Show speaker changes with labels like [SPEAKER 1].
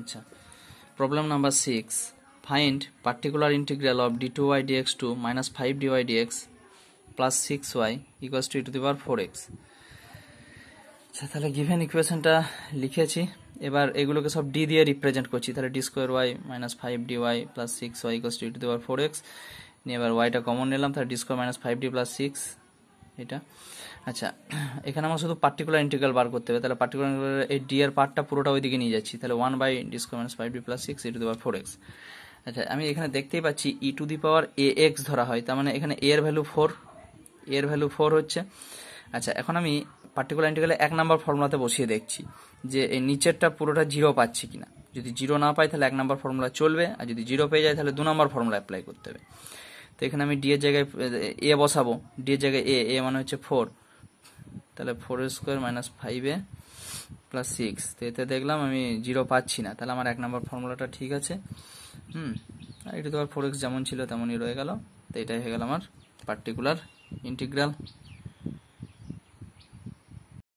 [SPEAKER 1] আচ্ছা problem number six find particular integral of D two Y DX two minus five D Y DX plus six Y equals two to the power four X আচ্ছা তাহলে given ইকুয়েশনটা লিখেছি এবার এগুলোকে সব D দিয়ে represent করছি তাহলে D square Y minus five D Y plus six Y equals two to the power four X নিয়ে এবার ওয়াইটা কমন নিলাম তাহলে D square minus five D plus six এটা আচ্ছা এখানে আমার শুধু পার্টিকুলার ইন্টিগ্রাল বার করতে হবে তাহলে পার্টিকুলার এই ডি এর পার্টটা পুরোটা ওইদিকে নিয়ে যাচ্ছি তাহলে one by D square minus five D plus six E to the power four X আচ্ছা আমি এখানে দেখতেই পাচ্ছি ই to the power A x ধরা হয় তার মানে এখানে এর ভ্যালু ফোর এর ভ্যালু ফোর হচ্ছে আচ্ছা এখন আমি পার্টিকুলার ইন্টিগ্রালে এক নাম্বার ফর্মুলাতে বসিয়ে দেখছি যে এই নিচেরটা পুরোটা জিরো পাচ্ছি কিনা যদি জিরো না পাই তাহলে এক নাম্বার ফর্মুলা চলবে আর যদি জিরো পেয়ে যায় তাহলে দু নাম্বার ফর্মুলা অ্যাপ্লাই করতে হবে তো এখানে আমি ডি এর জায়গায় এ বসাবো ডি এর জায়গায় এ এ মানে হচ্ছে ফোর তাহলে ফোর স্কোয়ার মাইনাস ফাইভে প্লাস সিক্স তো এতে দেখলাম আমি জিরো পাচ্ছি না তাহলে আমার এক নম্বর ফর্মুলাটা ঠিক আছে হুম আর এটা তো আর ফোর এক্স যেমন ছিল তেমনই রয়ে গেল তো এটাই হয়ে গেল আমার পার্টিকুলার ইন্টিগ্রাল